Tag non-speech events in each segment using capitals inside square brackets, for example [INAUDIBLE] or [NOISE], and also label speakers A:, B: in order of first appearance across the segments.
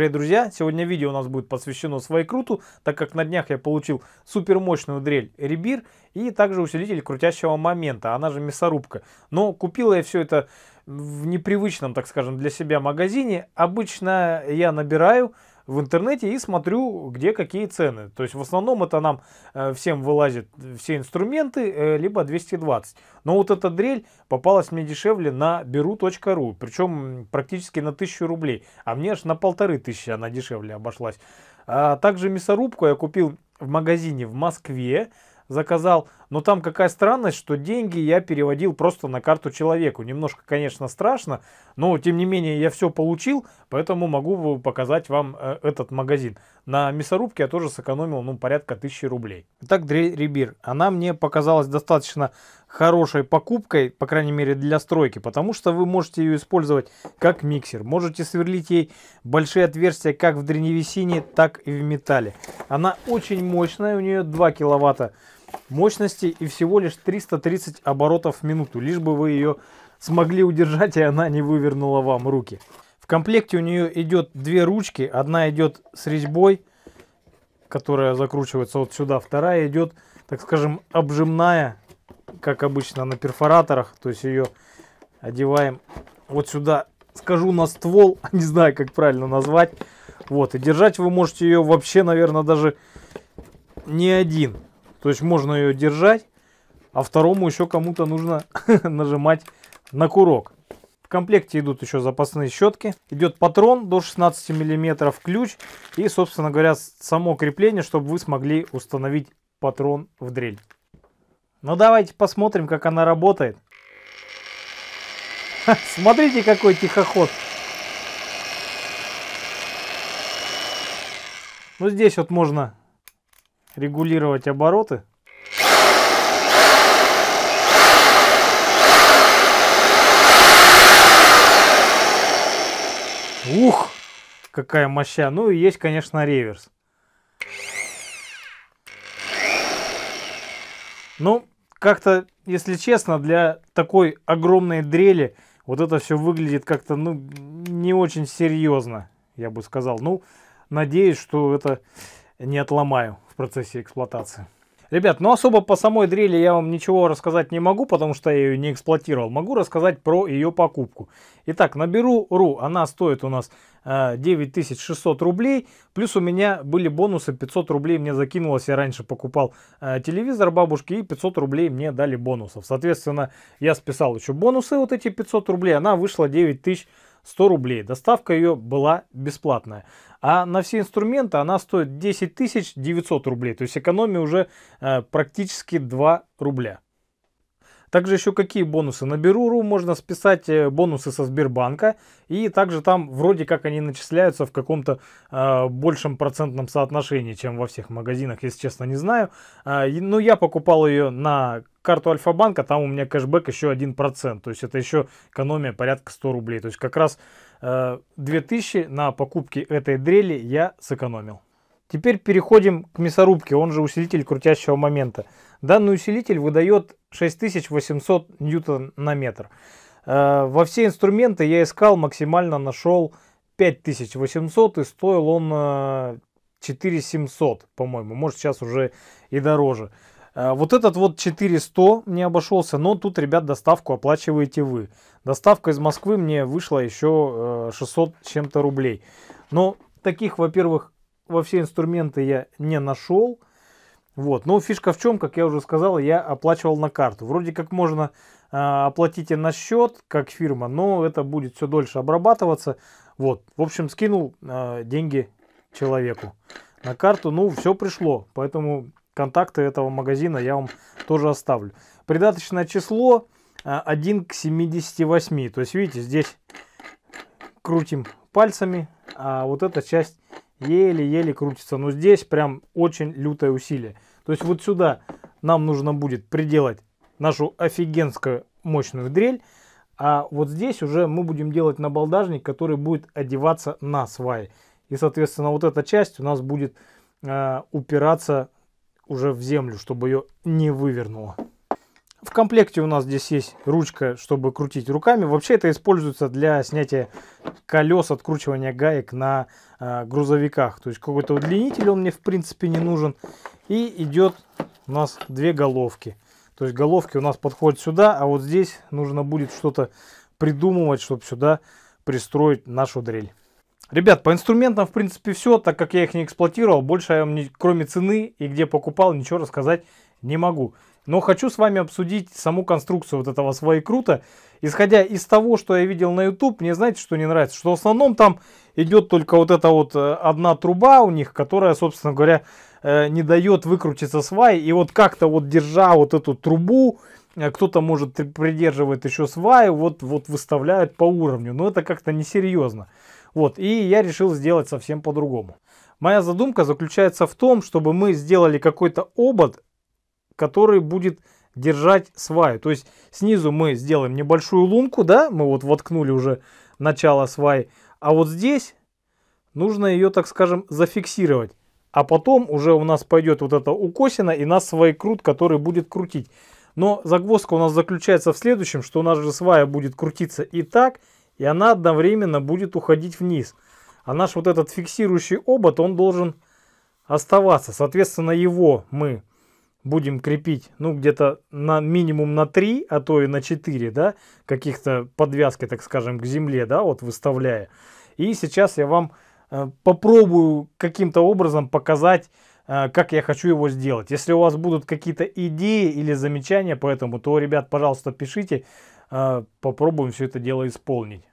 A: Привет, друзья! Сегодня видео у нас будет посвящено свайкруту, так как на днях я получил супермощную дрель Рибир и также усилитель крутящего момента, она же мясорубка. Но купила я все это в непривычном, так скажем, для себя магазине. Обычно я набираю в интернете и смотрю, где какие цены. То есть в основном это нам э, всем вылазит все инструменты, э, либо 220. Но вот эта дрель попалась мне дешевле на беру.ру, причем практически на 1000 рублей. А мне аж на полторы тысячи она дешевле обошлась. А также мясорубку я купил в магазине в Москве заказал. Но там какая странность, что деньги я переводил просто на карту человеку. Немножко, конечно, страшно, но тем не менее я все получил, поэтому могу показать вам э, этот магазин. На мясорубке я тоже сэкономил ну, порядка 1000 рублей. Итак, дрель Она мне показалась достаточно хорошей покупкой, по крайней мере для стройки, потому что вы можете ее использовать как миксер. Можете сверлить ей большие отверстия как в древесине, так и в металле. Она очень мощная, у нее 2 киловатта мощности и всего лишь 330 оборотов в минуту, лишь бы вы ее смогли удержать и она не вывернула вам руки. В комплекте у нее идет две ручки, одна идет с резьбой, которая закручивается вот сюда, вторая идет, так скажем, обжимная, как обычно на перфораторах, то есть ее одеваем вот сюда, скажу на ствол, [LAUGHS] не знаю, как правильно назвать, вот, и держать вы можете ее вообще, наверное, даже не один. То есть можно ее держать, а второму еще кому-то нужно [LAUGHS] нажимать на курок. В комплекте идут еще запасные щетки. Идет патрон до 16 мм, ключ и, собственно говоря, само крепление, чтобы вы смогли установить патрон в дрель. Ну давайте посмотрим, как она работает. Смотрите, какой тихоход. Ну здесь вот можно регулировать обороты. Ух, какая моща. Ну и есть, конечно, реверс. Ну, как-то, если честно, для такой огромной дрели вот это все выглядит как-то, ну, не очень серьезно, я бы сказал. Ну, надеюсь, что это не отломаю процессе эксплуатации. Ребят, ну особо по самой дрели я вам ничего рассказать не могу, потому что я ее не эксплуатировал. Могу рассказать про ее покупку. Итак, на Беру.ру она стоит у нас 9600 э, рублей. Плюс у меня были бонусы 500 рублей мне закинулось. Я раньше покупал э, телевизор бабушки и 500 рублей мне дали бонусов. Соответственно, я списал еще бонусы вот эти 500 рублей. Она вышла 9000 рублей. 100 рублей. Доставка ее была бесплатная. А на все инструменты она стоит 10 900 рублей. То есть экономия уже э, практически 2 рубля. Также еще какие бонусы? На Беруру можно списать э, бонусы со Сбербанка. И также там вроде как они начисляются в каком-то э, большем процентном соотношении, чем во всех магазинах, если честно, не знаю. Э, а, но ну, я покупал ее на карту Альфа-банка, там у меня кэшбэк еще 1%. То есть это еще экономия порядка 100 рублей. То есть как раз э, 2000 на покупке этой дрели я сэкономил. Теперь переходим к мясорубке, он же усилитель крутящего момента. Данный усилитель выдает 6800 ньютон на метр. Э, во все инструменты я искал, максимально нашел 5800 и стоил он 4700, э, по-моему. Может сейчас уже и дороже. Э, вот этот вот 400 мне обошелся, но тут, ребят, доставку оплачиваете вы. Доставка из Москвы мне вышла еще 600 э, чем-то рублей. Но таких, во-первых, во все инструменты я не нашел. Вот. Но фишка в чем, как я уже сказал, я оплачивал на карту. Вроде как можно э, оплатить и на счет, как фирма, но это будет все дольше обрабатываться. Вот. В общем, скинул деньги человеку на карту. Ну, все пришло. Поэтому контакты этого магазина я вам тоже оставлю. Придаточное число 1 а, к 78. То есть, видите, здесь крутим пальцами, а вот эта часть еле-еле крутится. Но здесь прям очень лютое усилие. То есть вот сюда нам нужно будет приделать нашу офигенскую мощную дрель. А вот здесь уже мы будем делать набалдажник, который будет одеваться на сваи. И, соответственно, вот эта часть у нас будет э, упираться уже в землю, чтобы ее не вывернуло. В комплекте у нас здесь есть ручка, чтобы крутить руками. Вообще это используется для снятия колес, откручивания гаек на э, грузовиках. То есть какой-то удлинитель он мне в принципе не нужен. И идет у нас две головки. То есть головки у нас подходят сюда, а вот здесь нужно будет что-то придумывать, чтобы сюда пристроить нашу дрель. Ребят, по инструментам, в принципе, все, так как я их не эксплуатировал, больше я вам, не, кроме цены и где покупал, ничего рассказать не могу. Но хочу с вами обсудить саму конструкцию вот этого своей круто. Исходя из того, что я видел на YouTube, мне знаете, что не нравится? Что в основном там идет только вот эта вот э, одна труба у них, которая, собственно говоря, э, не дает выкрутиться свай. И вот как-то вот держа вот эту трубу, э, кто-то может придерживает еще сваю, вот, вот выставляют по уровню. Но это как-то несерьезно. серьезно. Вот, и я решил сделать совсем по-другому. Моя задумка заключается в том, чтобы мы сделали какой-то обод, который будет держать сваю. То есть снизу мы сделаем небольшую лунку, да, мы вот воткнули уже начало сваи, а вот здесь нужно ее, так скажем, зафиксировать. А потом уже у нас пойдет вот это укосина и нас свой крут, который будет крутить. Но загвоздка у нас заключается в следующем, что у нас же свая будет крутиться и так, и так и она одновременно будет уходить вниз. А наш вот этот фиксирующий обод, он должен оставаться. Соответственно, его мы будем крепить, ну, где-то на минимум на 3, а то и на 4, да, каких-то подвязки, так скажем, к земле, да, вот выставляя. И сейчас я вам э, попробую каким-то образом показать, э, как я хочу его сделать. Если у вас будут какие-то идеи или замечания по этому, то, ребят, пожалуйста, пишите, э, попробуем все это дело исполнить.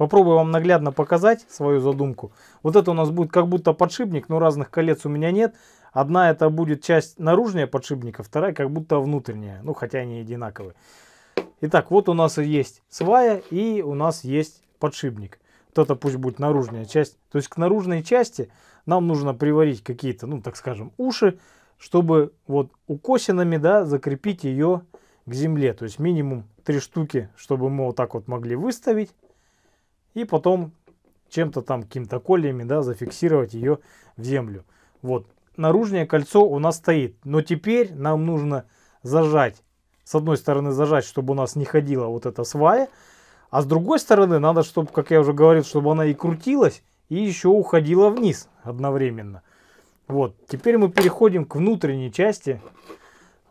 A: Попробую вам наглядно показать свою задумку. Вот это у нас будет как будто подшипник, но разных колец у меня нет. Одна это будет часть наружная подшипника, вторая как будто внутренняя. Ну, хотя они одинаковые. Итак, вот у нас есть свая и у нас есть подшипник. Вот это пусть будет наружная часть. То есть к наружной части нам нужно приварить какие-то, ну, так скажем, уши, чтобы вот укосинами, да, закрепить ее к земле. То есть минимум три штуки, чтобы мы вот так вот могли выставить и потом чем-то там, каким-то кольями, да, зафиксировать ее в землю. Вот, наружное кольцо у нас стоит, но теперь нам нужно зажать, с одной стороны зажать, чтобы у нас не ходила вот эта свая, а с другой стороны надо, чтобы, как я уже говорил, чтобы она и крутилась, и еще уходила вниз одновременно. Вот, теперь мы переходим к внутренней части.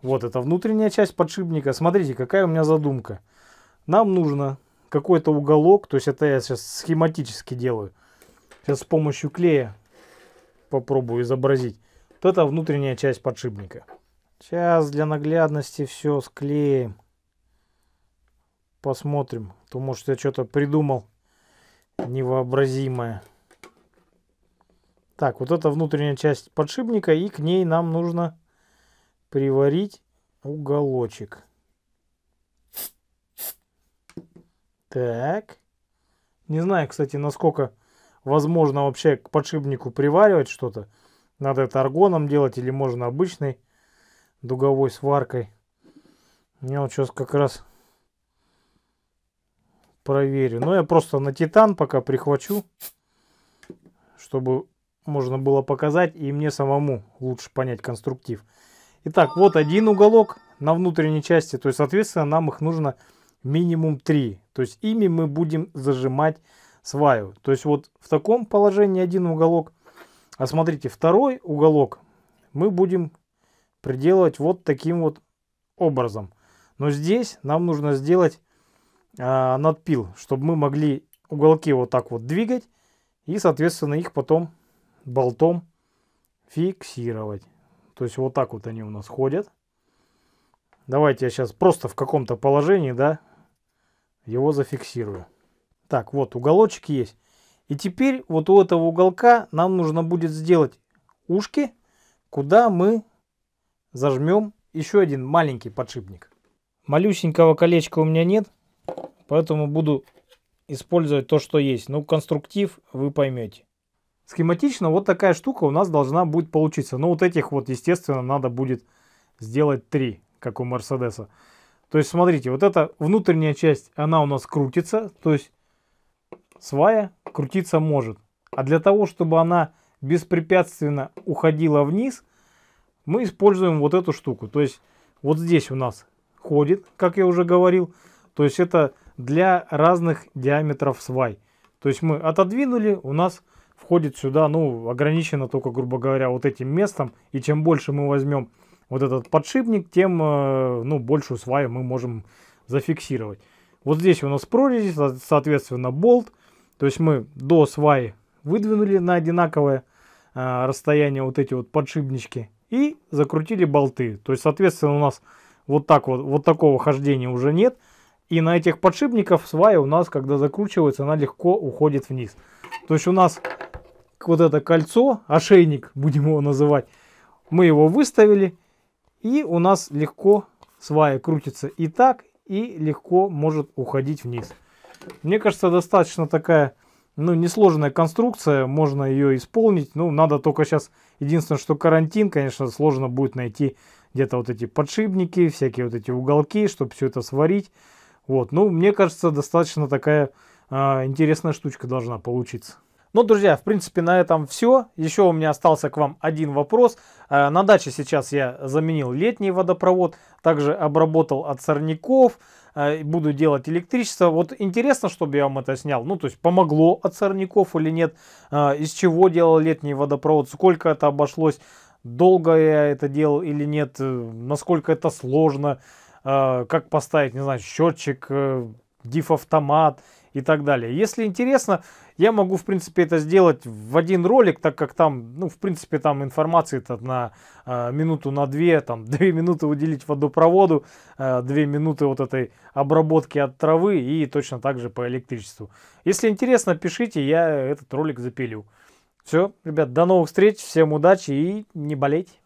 A: Вот, это внутренняя часть подшипника. Смотрите, какая у меня задумка. Нам нужно какой-то уголок, то есть это я сейчас схематически делаю. Сейчас с помощью клея попробую изобразить. Вот это внутренняя часть подшипника. Сейчас для наглядности все склеим. Посмотрим. То может я что-то придумал невообразимое. Так, вот это внутренняя часть подшипника. И к ней нам нужно приварить уголочек. Так. Не знаю, кстати, насколько возможно вообще к подшипнику приваривать что-то. Надо это аргоном делать или можно обычной дуговой сваркой. Я вот сейчас как раз проверю. Но ну, я просто на титан пока прихвачу, чтобы можно было показать и мне самому лучше понять конструктив. Итак, вот один уголок на внутренней части, то есть, соответственно, нам их нужно минимум три. То есть ими мы будем зажимать сваю. То есть вот в таком положении один уголок. А смотрите, второй уголок мы будем приделывать вот таким вот образом. Но здесь нам нужно сделать э, надпил, чтобы мы могли уголки вот так вот двигать и, соответственно, их потом болтом фиксировать. То есть вот так вот они у нас ходят. Давайте я сейчас просто в каком-то положении, да, его зафиксирую. Так, вот уголочек есть. И теперь вот у этого уголка нам нужно будет сделать ушки, куда мы зажмем еще один маленький подшипник. Малюсенького колечка у меня нет, поэтому буду использовать то, что есть. Ну, конструктив вы поймете. Схематично вот такая штука у нас должна будет получиться. Но ну, вот этих вот, естественно, надо будет сделать три, как у Мерседеса. То есть, смотрите, вот эта внутренняя часть, она у нас крутится, то есть свая крутиться может. А для того, чтобы она беспрепятственно уходила вниз, мы используем вот эту штуку. То есть вот здесь у нас ходит, как я уже говорил. То есть это для разных диаметров свай. То есть мы отодвинули, у нас входит сюда, ну, ограничено только, грубо говоря, вот этим местом. И чем больше мы возьмем вот этот подшипник, тем э, ну, большую сваю мы можем зафиксировать. Вот здесь у нас прорези, соответственно, болт. То есть мы до сваи выдвинули на одинаковое э, расстояние вот эти вот подшипнички и закрутили болты. То есть, соответственно, у нас вот, так вот, вот такого хождения уже нет. И на этих подшипников свая у нас, когда закручивается, она легко уходит вниз. То есть у нас вот это кольцо, ошейник, будем его называть, мы его выставили, и у нас легко свая крутится и так, и легко может уходить вниз. Мне кажется, достаточно такая, ну, несложная конструкция, можно ее исполнить. Ну, надо только сейчас, единственное, что карантин, конечно, сложно будет найти где-то вот эти подшипники, всякие вот эти уголки, чтобы все это сварить. Вот, ну, мне кажется, достаточно такая э, интересная штучка должна получиться. Ну, друзья, в принципе, на этом все. Еще у меня остался к вам один вопрос. Э, на даче сейчас я заменил летний водопровод, также обработал от сорняков, э, буду делать электричество. Вот интересно, чтобы я вам это снял. Ну, то есть, помогло от сорняков или нет, э, из чего делал летний водопровод, сколько это обошлось, долго я это делал или нет, насколько это сложно, как поставить, не знаю, счетчик, дифавтомат? автомат и так далее. Если интересно, я могу, в принципе, это сделать в один ролик, так как там, ну, в принципе, там информации-то на э, минуту, на две, там, [LAUGHS] две минуты уделить водопроводу, э, две минуты вот этой обработки от травы и точно так же по электричеству. Если интересно, пишите, я этот ролик запилю. Все, ребят, до новых встреч, всем удачи и не болейте.